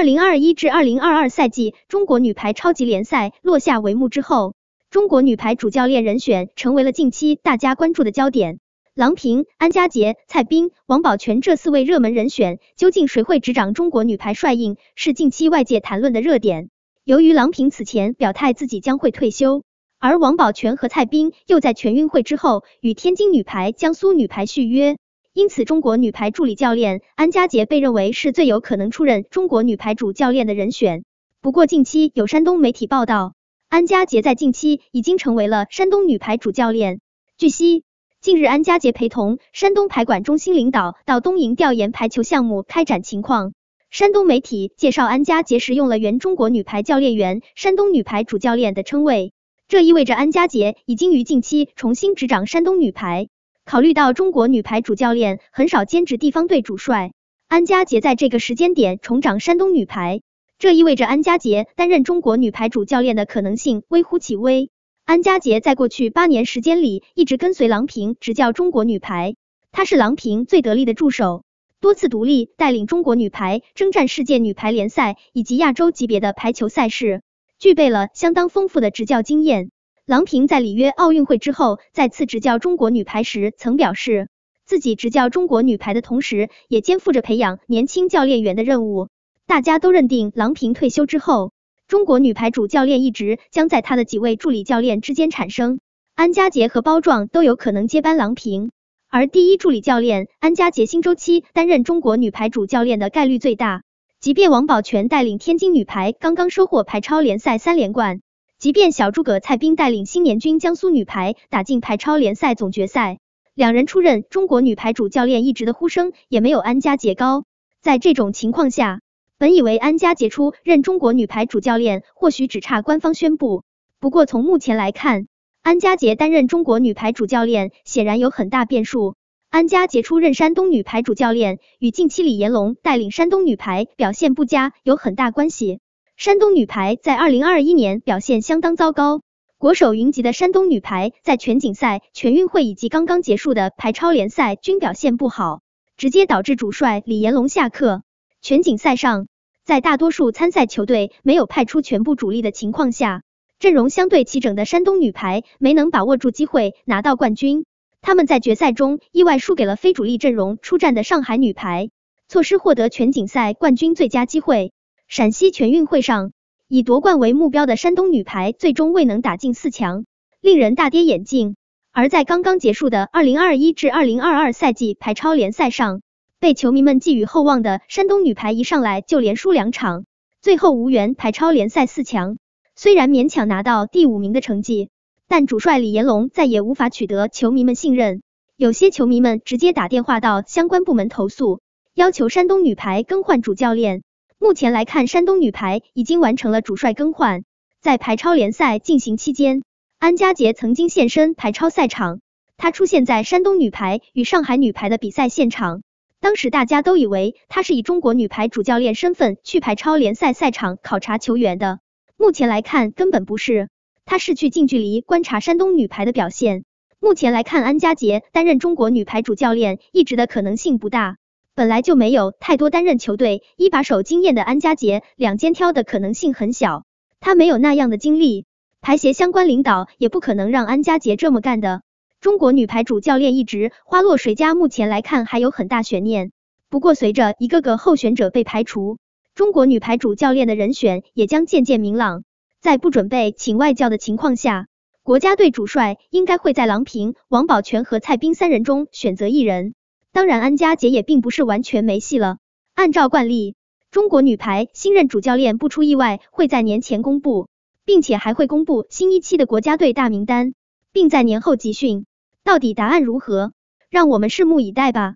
二零二一至二零二二赛季中国女排超级联赛落下帷幕之后，中国女排主教练人选成为了近期大家关注的焦点。郎平、安家杰、蔡斌、王宝泉这四位热门人选，究竟谁会执掌中国女排帅印，是近期外界谈论的热点。由于郎平此前表态自己将会退休，而王宝泉和蔡斌又在全运会之后与天津女排、江苏女排续约。因此，中国女排助理教练安家杰被认为是最有可能出任中国女排主教练的人选。不过，近期有山东媒体报道，安家杰在近期已经成为了山东女排主教练。据悉，近日安家杰陪同山东排管中心领导到东营调研排球项目开展情况。山东媒体介绍，安家杰使用了原中国女排教练员、山东女排主教练的称谓，这意味着安家杰已经于近期重新执掌山东女排。考虑到中国女排主教练很少兼职地方队主帅，安家杰在这个时间点重掌山东女排，这意味着安家杰担任中国女排主教练的可能性微乎其微。安家杰在过去八年时间里一直跟随郎平执教中国女排，他是郎平最得力的助手，多次独立带领中国女排征战世界女排联赛以及亚洲级别的排球赛事，具备了相当丰富的执教经验。郎平在里约奥运会之后再次执教中国女排时，曾表示自己执教中国女排的同时，也肩负着培养年轻教练员的任务。大家都认定郎平退休之后，中国女排主教练一职将在她的几位助理教练之间产生，安家杰和包壮都有可能接班郎平，而第一助理教练安家杰新周期担任中国女排主教练的概率最大。即便王宝泉带领天津女排刚刚收获排超联赛三连冠。即便小诸葛蔡斌带领新年军江苏女排打进排超联赛总决赛，两人出任中国女排主教练一职的呼声也没有安家杰高。在这种情况下，本以为安家杰出任中国女排主教练或许只差官方宣布。不过从目前来看，安家杰担任中国女排主教练显然有很大变数。安家杰出任山东女排主教练，与近期李岩龙带领山东女排表现不佳有很大关系。山东女排在二零二一年表现相当糟糕，国手云集的山东女排在全锦赛、全运会以及刚刚结束的排超联赛均表现不好，直接导致主帅李岩龙下课。全锦赛上，在大多数参赛球队没有派出全部主力的情况下，阵容相对齐整的山东女排没能把握住机会拿到冠军。他们在决赛中意外输给了非主力阵容出战的上海女排，错失获得全锦赛冠军最佳机会。陕西全运会上，以夺冠为目标的山东女排最终未能打进四强，令人大跌眼镜。而在刚刚结束的二零二一至二零二二赛季排超联赛上，被球迷们寄予厚望的山东女排一上来就连输两场，最后无缘排超联赛四强。虽然勉强拿到第五名的成绩，但主帅李岩龙再也无法取得球迷们信任。有些球迷们直接打电话到相关部门投诉，要求山东女排更换主教练。目前来看，山东女排已经完成了主帅更换。在排超联赛进行期间，安家杰曾经现身排超赛场，他出现在山东女排与上海女排的比赛现场。当时大家都以为他是以中国女排主教练身份去排超联赛赛场考察球员的。目前来看，根本不是，他是去近距离观察山东女排的表现。目前来看，安家杰担任中国女排主教练一职的可能性不大。本来就没有太多担任球队一把手经验的安家杰，两肩挑的可能性很小。他没有那样的经历，排协相关领导也不可能让安家杰这么干的。中国女排主教练一职花落谁家，目前来看还有很大悬念。不过，随着一个个候选者被排除，中国女排主教练的人选也将渐渐明朗。在不准备请外教的情况下，国家队主帅应该会在郎平、王宝全和蔡斌三人中选择一人。当然，安家杰也并不是完全没戏了。按照惯例，中国女排新任主教练不出意外会在年前公布，并且还会公布新一期的国家队大名单，并在年后集训。到底答案如何，让我们拭目以待吧。